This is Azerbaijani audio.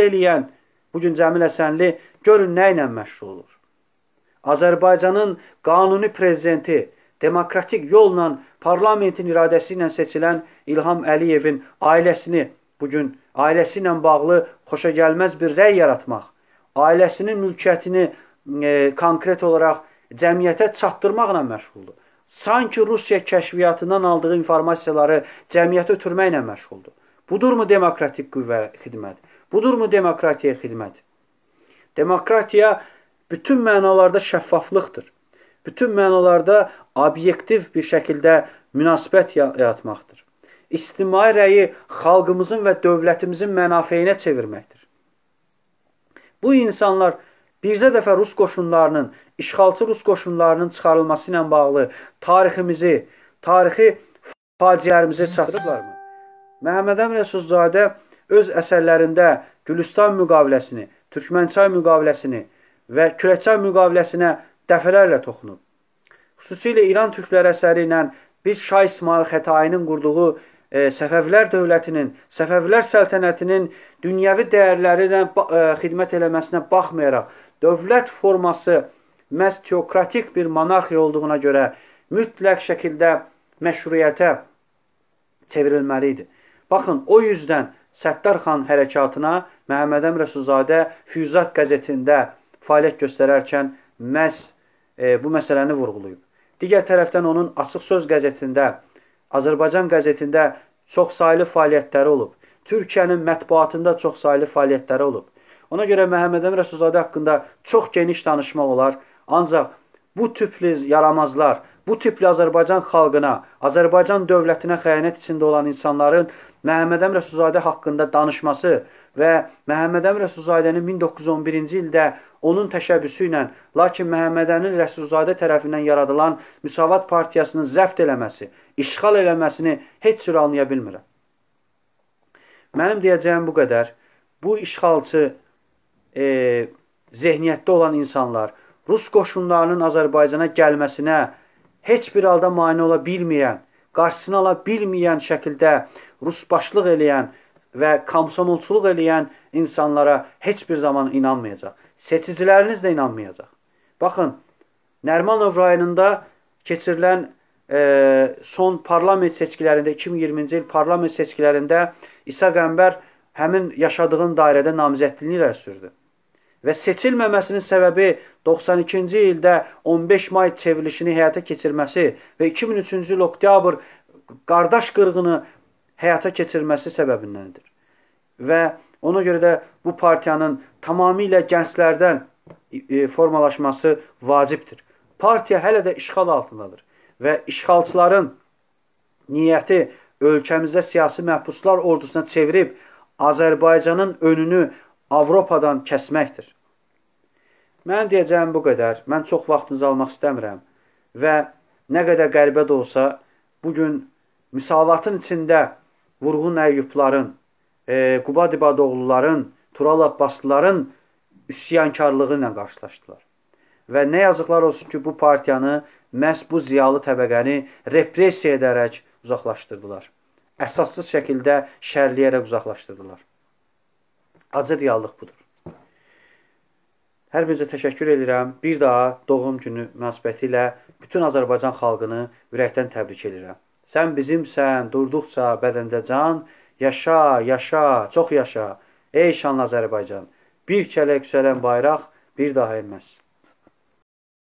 təşviq eləyən bugün Cəmil Əsənli görün nə ilə məşğul olur. Azərbaycanın qanuni prezidenti demokratik yolla parlamentin iradəsi ilə seçilən İlham Əliyevin ailəsini bugün ailəsi ilə bağlı xoşa gəlməz bir rəy yaratmaq, ailəsinin mülkiyyətini e, konkret olaraq cəmiyyətə çatdırmaqla məşğuldur. Sanki Rusiya kəşfiyyatından aldığı informasiyaları cəmiyyətə ötürməklə məşğuldur. Budurmu demokratik qüvvə xidməti? Budur mu demokratiya xidmət? Demokratiya bütün mənalarda şəffaflıqdır. Bütün mənalarda obyektiv bir şəkildə münasibət yaratmaqdır. İctimai rəyi xalqımızın və dövlətimizin mənafeyinə çevirməkdir. Bu insanlar bircə dəfə rus qoşunlarının, işğalçı rus qoşunlarının çıxarılması ilə bağlı tariximizi, tarixi faciələrimizi çatdırıblarmı? Məhəmməd Əmrə Suzzadə öz əsərlərində Gülüstan müqaviləsini, Türkmənçay müqaviləsini və Kürəkçay müqaviləsinə dəfələrlə toxunub. Xüsusilə İran türkləri əsəri ilə biz Şah İsmail Xətainin qurduğu e, Səfəvilər dövlətinin, Səfəvilər səltənətinin dünyəvi dəyərləri ilə e, xidmət eləməsinə baxmayaraq, dövlət forması məhz teokratik bir monarxiya olduğuna görə mütləq şəkildə məşruiyyətə çevrilməli idi. Baxın, o yüzdən Səttar xan hərəkatına Məhəmməd Əmrəsuzadə Füyuzat qəzetində fəaliyyət göstərərkən məhz e, bu məsələni vurğulayıb. Digər tərəfdən onun Açıq Söz qəzetində, Azərbaycan qəzetində çoxsaylı fəaliyyətləri olub. Türkiyənin mətbuatında çoxsaylı fəaliyyətləri olub. Ona görə Məhəmməd Əmrəsuzadə haqqında çox geniş danışmaq olar, ancaq bu tipli yaramazlar, bu tipli Azərbaycan xalqına, Azərbaycan dövlətinə xəyanət içində olan insanların Məhəmməd Əmr Rəsulzadə haqqında danışması və Məhəmməd Əmr Rəsulzadənin 1911-ci ildə onun təşəbbüsü ilə, lakin Məhəmməd Əmr Rəsulzadə tərəfindən yaradılan Müsavat partiyasının zəbt eləməsi, işğal eləməsini heç cür anlaya bilmirəm. Mənim deyəcəyim bu qədər. Bu işğalçı e, zehniyyətdə olan insanlar, Rus qoşunlarının Azərbaycana gəlməsinə heç bir halda mane ola bilməyən, qarşısını ala bilməyən şəkildə rus başlıq eləyən və komsomolçuluq eləyən insanlara heç bir zaman inanmayacaq. Seçiciləriniz də inanmayacaq. Baxın, Nərmanov rayonunda keçirilən e, son parlament seçkilərində 2020-ci il parlament seçkilərində İsa Qəmbər həmin yaşadığın dairədə namizədliyini irəli sürdü və seçilməməsinin səbəbi 92-ci ildə 15 may çevrilişini həyata keçirməsi və 2003-cü il oktyabr qardaş qırğını həyata keçirməsi səbəbindəndir. Və ona görə də bu partiyanın tamamilə gənclərdən e, formalaşması vacibdir. Partiya hələ də işğal altındadır və işğalçıların niyyəti ölkəmizdə siyasi məhbuslar ordusuna çevirib Azərbaycanın önünü Avropadan kəsməkdir. Mənim deyəcəyim bu qədər. Mən çox vaxtınızı almaq istəmirəm və nə qədər qəribə də olsa, bu gün müsavatın içində Vurğun Əyyubların, e, Quba Dibadoğluların, Tural Abbaslıların üsyankarlığı ilə qarşılaşdılar. Və nə yazıqlar olsun ki, bu partiyanı məhz bu ziyalı təbəqəni repressiya edərək uzaqlaşdırdılar. Əsassız şəkildə şərliyərək uzaqlaşdırdılar. Acı reallıq budur. Hər birinizə təşəkkür edirəm. Bir daha doğum günü münasibəti ilə bütün Azərbaycan xalqını ürəkdən təbrik edirəm. Sən bizimsən, durduqca bədəndə can, yaşa, yaşa, çox yaşa. Ey şanlı Azərbaycan, bir kələk yüksələn bayraq bir daha enməz.